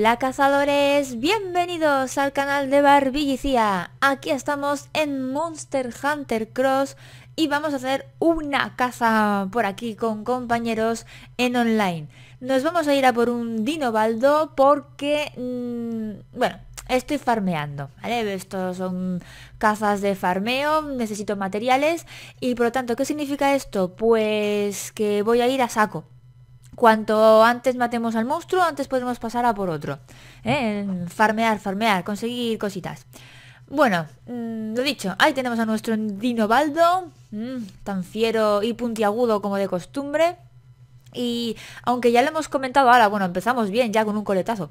Hola cazadores, bienvenidos al canal de Barbillicía. Aquí estamos en Monster Hunter Cross y vamos a hacer una caza por aquí con compañeros en online. Nos vamos a ir a por un Dinobaldo porque, mm, bueno, estoy farmeando, Estos son cazas de farmeo, necesito materiales y por lo tanto, ¿qué significa esto? Pues que voy a ir a saco. Cuanto antes matemos al monstruo, antes podemos pasar a por otro. ¿eh? Farmear, farmear, conseguir cositas. Bueno, mm, lo dicho, ahí tenemos a nuestro Dinobaldo, mm, tan fiero y puntiagudo como de costumbre. Y aunque ya lo hemos comentado ahora, bueno, empezamos bien ya con un coletazo.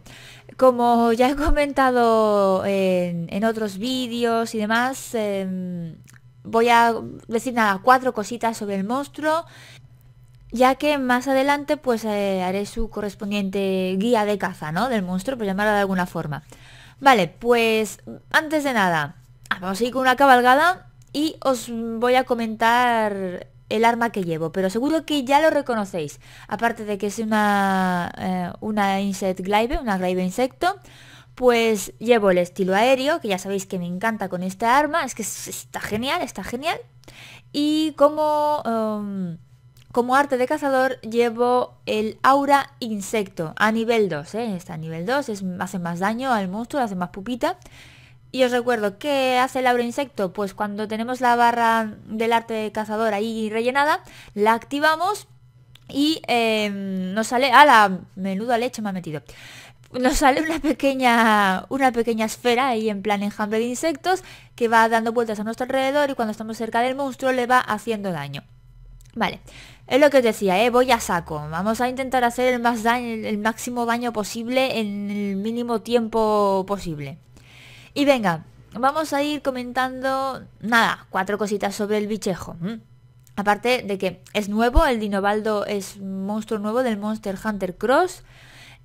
Como ya he comentado en, otros vídeos y demás, em, voy a decir nada, cuatro cositas sobre el monstruo ya que más adelante pues eh, haré su correspondiente guía de caza, ¿no? Del monstruo, por llamarlo de alguna forma. Vale, pues antes de nada, vamos a ir con una cabalgada y os voy a comentar el arma que llevo, pero seguro que ya lo reconocéis. Aparte de que es una, eh, una Insect Glaive, una Glaive Insecto, pues llevo el estilo aéreo, que ya sabéis que me encanta con esta arma, es que está genial, está genial. Y como... Em, como arte de cazador llevo el aura insecto a nivel 2, ¿eh? está a nivel 2, hace más daño al monstruo, hace más pupita. Y os recuerdo, ¿qué hace el aura insecto? Pues cuando tenemos la barra del arte de cazador ahí rellenada, la activamos y em, nos sale... ¡Ah, la menuda leche me ha metido! nos sale una pequeña, una pequeña esfera ahí en plan enjambre de insectos que va dando vueltas a nuestro alrededor y cuando estamos cerca del monstruo le va haciendo daño. Vale, es lo que os decía, eh, voy a saco. Vamos a intentar hacer el, más daño, el máximo daño posible en el mínimo tiempo posible. Y venga, vamos a ir comentando, nada, cuatro cositas sobre el bichejo. Aparte de que es nuevo, el Dinobaldo es monstruo nuevo del Monster Hunter Cross.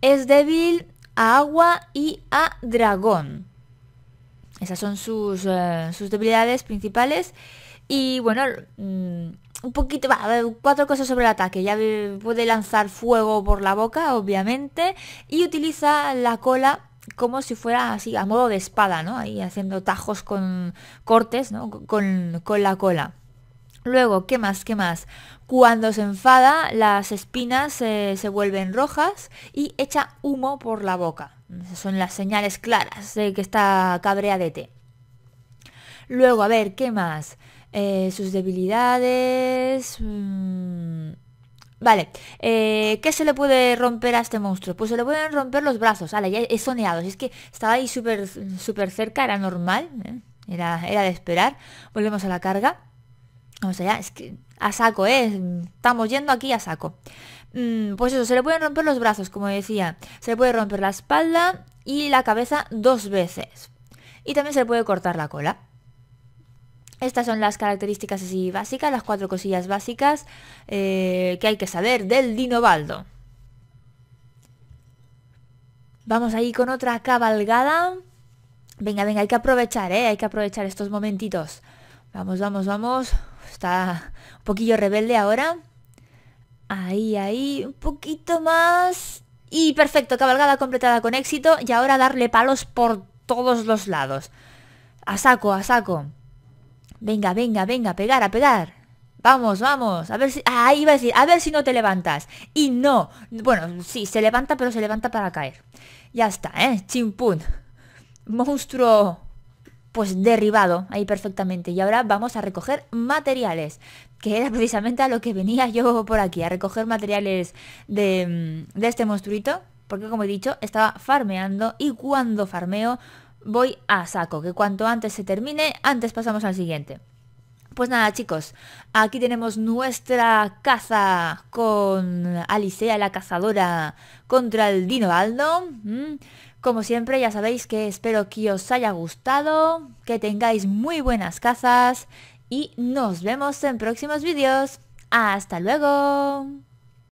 Es débil a agua y a dragón. Esas son sus, eh, sus debilidades principales. Y bueno, mm, un poquito, va, cuatro cosas sobre el ataque. Ya puede lanzar fuego por la boca, obviamente, y utiliza la cola como si fuera así, a modo de espada, ¿no? Ahí haciendo tajos con cortes, ¿no? Con, la cola. Luego, ¿qué más? ¿Qué más? Cuando se enfada, las espinas se vuelven rojas y echa humo por la boca. son las señales claras de que está té. Luego, a ver, ¿qué más? Eh, sus debilidades... Mm, vale, eh, ¿qué se le puede romper a este monstruo? Pues se le pueden romper los brazos. Vale, ya he soneado. Si es que estaba ahí súper super cerca, era normal. ¿eh? Era, era de esperar. Volvemos a la carga. Vamos allá, es que a saco, ¿eh? Estamos yendo aquí a saco. Mm, pues eso, se le pueden romper los brazos, como decía. Se le puede romper la espalda y la cabeza dos veces. Y también se le puede cortar la cola. Estas son las características así básicas, las cuatro cosillas básicas eh, que hay que saber del Dinobaldo. Vamos ahí con otra cabalgada. Venga, venga, hay que aprovechar, ¿eh? Hay que aprovechar estos momentitos. Vamos, vamos, vamos. Está un poquillo rebelde ahora. Ahí, ahí, un poquito más. Y perfecto, cabalgada completada con éxito. Y ahora darle palos por todos los lados. A saco, a saco. Venga, venga, venga, a pegar, a pegar. Vamos, vamos, a ver si... Ah, iba a decir, a ver si no te levantas. Y no. Bueno, sí, se levanta, pero se levanta para caer. Ya está, ¿eh? Chimpun, Monstruo, pues derribado ahí perfectamente. Y ahora vamos a recoger materiales, que era precisamente a lo que venía yo por aquí, a recoger materiales de, mm, de este monstruito. Porque como he dicho, estaba farmeando y cuando farmeo voy a saco, que cuanto antes se termine, antes pasamos al siguiente. Pues nada chicos, aquí tenemos nuestra caza con Alicea la cazadora contra el Dino Aldo. Mm. Como siempre ya sabéis que espero que os haya gustado, que tengáis muy buenas cazas y nos vemos en próximos vídeos. ¡Hasta luego!